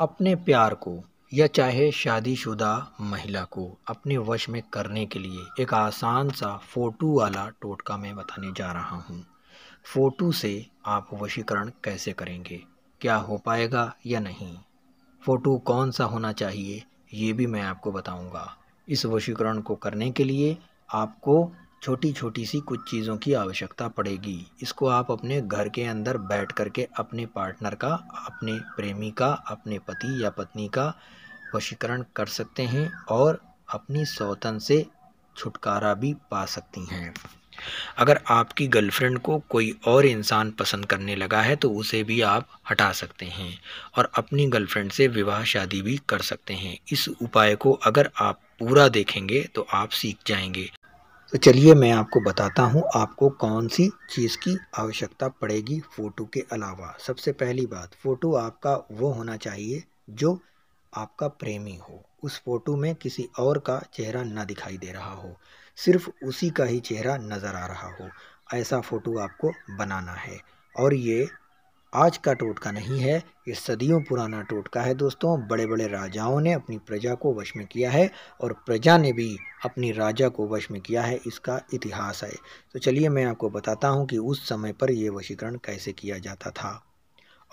अपने प्यार को या चाहे शादीशुदा महिला को अपने वश में करने के लिए एक आसान सा फ़ोटू वाला टोटका मैं बताने जा रहा हूँ फ़ोटू से आप वशीकरण कैसे करेंगे क्या हो पाएगा या नहीं फ़ोटू कौन सा होना चाहिए ये भी मैं आपको बताऊँगा इस वशीकरण को करने के लिए आपको छोटी छोटी सी कुछ चीज़ों की आवश्यकता पड़ेगी इसको आप अपने घर के अंदर बैठ कर के अपने पार्टनर का अपने प्रेमी का अपने पति या पत्नी का वशीकरण कर सकते हैं और अपनी सौतन से छुटकारा भी पा सकती हैं अगर आपकी गर्लफ्रेंड को कोई और इंसान पसंद करने लगा है तो उसे भी आप हटा सकते हैं और अपनी गर्लफ्रेंड से विवाह शादी भी कर सकते हैं इस उपाय को अगर आप पूरा देखेंगे तो आप सीख जाएंगे तो चलिए मैं आपको बताता हूँ आपको कौन सी चीज़ की आवश्यकता पड़ेगी फ़ोटो के अलावा सबसे पहली बात फ़ोटो आपका वो होना चाहिए जो आपका प्रेमी हो उस फ़ोटो में किसी और का चेहरा ना दिखाई दे रहा हो सिर्फ उसी का ही चेहरा नज़र आ रहा हो ऐसा फ़ोटो आपको बनाना है और ये आज का टोटका नहीं है ये सदियों पुराना टोटका है दोस्तों बड़े बड़े राजाओं ने अपनी प्रजा को वश में किया है और प्रजा ने भी अपनी राजा को वश में किया है इसका इतिहास है तो चलिए मैं आपको बताता हूँ कि उस समय पर यह वशीकरण कैसे किया जाता था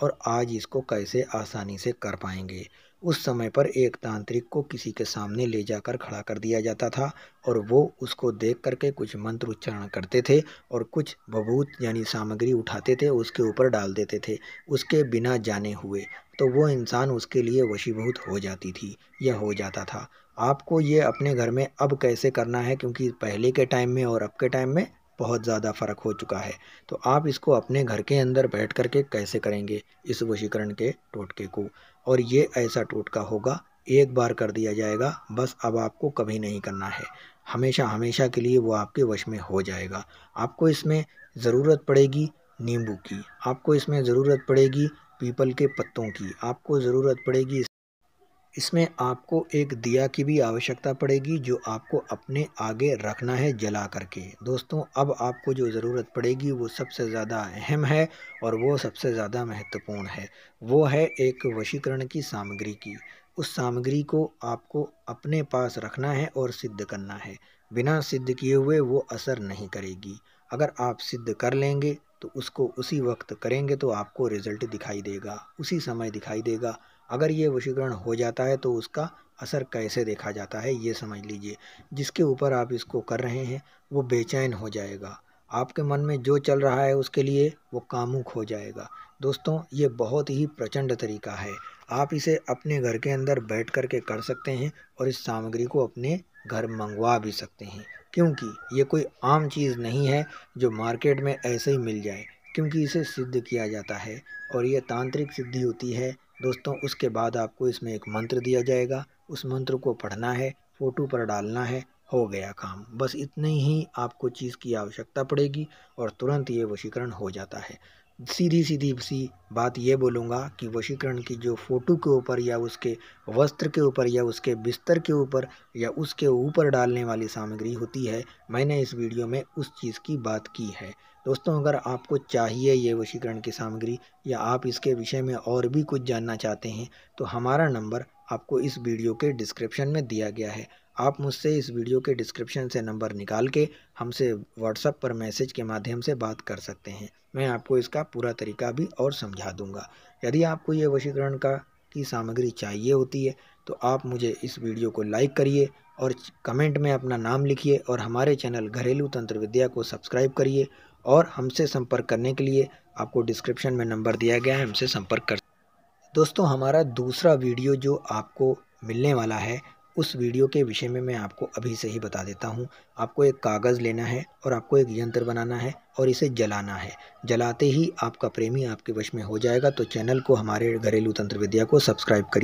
और आज इसको कैसे आसानी से कर पाएंगे उस समय पर एक तांत्रिक को किसी के सामने ले जाकर खड़ा कर दिया जाता था और वो उसको देख करके कुछ मंत्र उच्चारण करते थे और कुछ बभूत यानी सामग्री उठाते थे उसके ऊपर डाल देते थे उसके बिना जाने हुए तो वो इंसान उसके लिए वशीभूत हो जाती थी या हो जाता था आपको ये अपने घर में अब कैसे करना है क्योंकि पहले के टाइम में और अब के टाइम में बहुत ज़्यादा फ़र्क हो चुका है तो आप इसको अपने घर के अंदर बैठ कर के कैसे करेंगे इस वशीकरण के टोटके को और ये ऐसा टोटका होगा एक बार कर दिया जाएगा बस अब आपको कभी नहीं करना है हमेशा हमेशा के लिए वो आपके वश में हो जाएगा आपको इसमें ज़रूरत पड़ेगी नींबू की आपको इसमें ज़रूरत पड़ेगी पीपल के पत्तों की आपको ज़रूरत पड़ेगी इसमें आपको एक दिया की भी आवश्यकता पड़ेगी जो आपको अपने आगे रखना है जला करके दोस्तों अब आपको जो ज़रूरत पड़ेगी वो सबसे ज़्यादा अहम है और वो सबसे ज़्यादा महत्वपूर्ण है वो है एक वशीकरण की सामग्री की उस सामग्री को आपको अपने पास रखना है और सिद्ध करना है बिना सिद्ध किए हुए वो असर नहीं करेगी अगर आप सिद्ध कर लेंगे तो उसको उसी वक्त करेंगे तो आपको रिज़ल्ट दिखाई देगा उसी समय दिखाई देगा अगर ये वशीकरण हो जाता है तो उसका असर कैसे देखा जाता है ये समझ लीजिए जिसके ऊपर आप इसको कर रहे हैं वो बेचैन हो जाएगा आपके मन में जो चल रहा है उसके लिए वो कामुक हो जाएगा दोस्तों ये बहुत ही प्रचंड तरीका है आप इसे अपने घर के अंदर बैठ कर के कर सकते हैं और इस सामग्री को अपने घर मंगवा भी सकते हैं क्योंकि ये कोई आम चीज़ नहीं है जो मार्केट में ऐसे ही मिल जाए क्योंकि इसे सिद्ध किया जाता है और ये तांत्रिक सिद्धि होती है दोस्तों उसके बाद आपको इसमें एक मंत्र दिया जाएगा उस मंत्र को पढ़ना है फ़ोटो पर डालना है हो गया काम बस इतनी ही आपको चीज़ की आवश्यकता पड़ेगी और तुरंत ये वशीकरण हो जाता है सीधी सीधी सी बात यह बोलूँगा कि वशीकरण की जो फ़ोटो के ऊपर या उसके वस्त्र के ऊपर या उसके बिस्तर के ऊपर या उसके ऊपर डालने वाली सामग्री होती है मैंने इस वीडियो में उस चीज़ की बात की है दोस्तों अगर आपको चाहिए ये वशीकरण की सामग्री या आप इसके विषय में और भी कुछ जानना चाहते हैं तो हमारा नंबर आपको इस वीडियो के डिस्क्रिप्शन में दिया गया है आप मुझसे इस वीडियो के डिस्क्रिप्शन से नंबर निकाल के हमसे व्हाट्सएप पर मैसेज के माध्यम से बात कर सकते हैं मैं आपको इसका पूरा तरीका भी और समझा दूंगा यदि आपको ये वशीकरण का की सामग्री चाहिए होती है तो आप मुझे इस वीडियो को लाइक करिए और कमेंट में अपना नाम लिखिए और हमारे चैनल घरेलू तंत्र विद्या को सब्सक्राइब करिए और हमसे संपर्क करने के लिए आपको डिस्क्रिप्शन में नंबर दिया गया है हमसे संपर्क कर दोस्तों हमारा दूसरा वीडियो जो आपको मिलने वाला है उस वीडियो के विषय में मैं आपको अभी से ही बता देता हूँ आपको एक कागज़ लेना है और आपको एक यंत्र बनाना है और इसे जलाना है जलाते ही आपका प्रेमी आपके वश में हो जाएगा तो चैनल को हमारे घरेलू तंत्र विद्या को सब्सक्राइब करिए